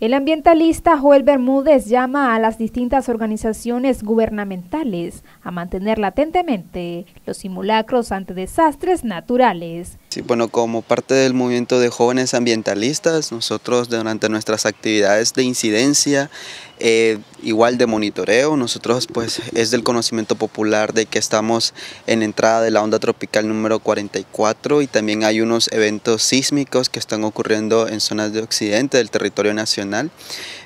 El ambientalista Joel Bermúdez llama a las distintas organizaciones gubernamentales a mantener latentemente los simulacros ante desastres naturales. Sí, bueno, como parte del movimiento de jóvenes ambientalistas, nosotros durante nuestras actividades de incidencia eh, igual de monitoreo, nosotros pues es del conocimiento popular de que estamos en entrada de la onda tropical número 44 y también hay unos eventos sísmicos que están ocurriendo en zonas de occidente del territorio nacional.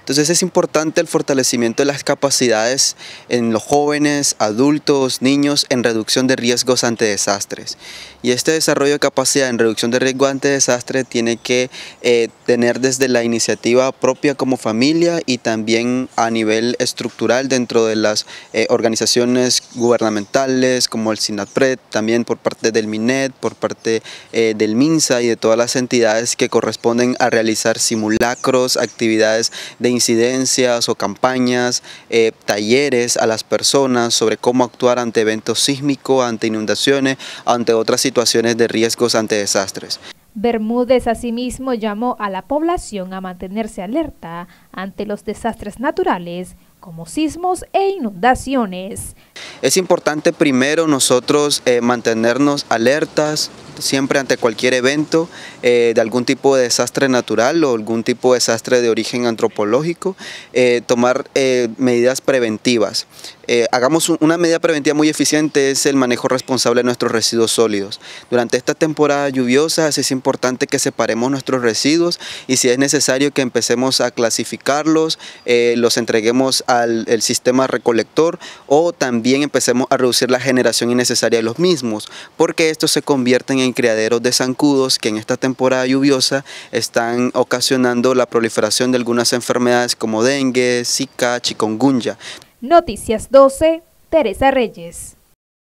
Entonces es importante el fortalecimiento de las capacidades en los jóvenes, adultos, niños en reducción de riesgos ante desastres. Y este desarrollo de capacidad en reducción de riesgo ante desastre tiene que eh, tener desde la iniciativa propia como familia y también a nivel estructural dentro de las eh, organizaciones gubernamentales como el SINAPRED, también por parte del MINET, por parte eh, del MINSA y de todas las entidades que corresponden a realizar simulacros, actividades de incidencias o campañas, eh, talleres a las personas sobre cómo actuar ante eventos sísmicos, ante inundaciones, ante otras situaciones de riesgos, ante desastres. Bermúdez asimismo llamó a la población a mantenerse alerta ante los desastres naturales como sismos e inundaciones. Es importante primero nosotros eh, mantenernos alertas, siempre ante cualquier evento eh, de algún tipo de desastre natural o algún tipo de desastre de origen antropológico, eh, tomar eh, medidas preventivas. hagamos una medida preventiva muy eficiente es el manejo responsable de nuestros residuos sólidos. Durante esta temporada lluviosa es importante que separemos nuestros residuos y si es necesario que empecemos a clasificarlos, los entreguemos al sistema recolector o también empecemos a reducir la generación innecesaria de los mismos, porque estos se convierten en en criaderos de zancudos que en esta temporada lluviosa están ocasionando la proliferación de algunas enfermedades como dengue, zika, chikungunya. Noticias 12, Teresa Reyes.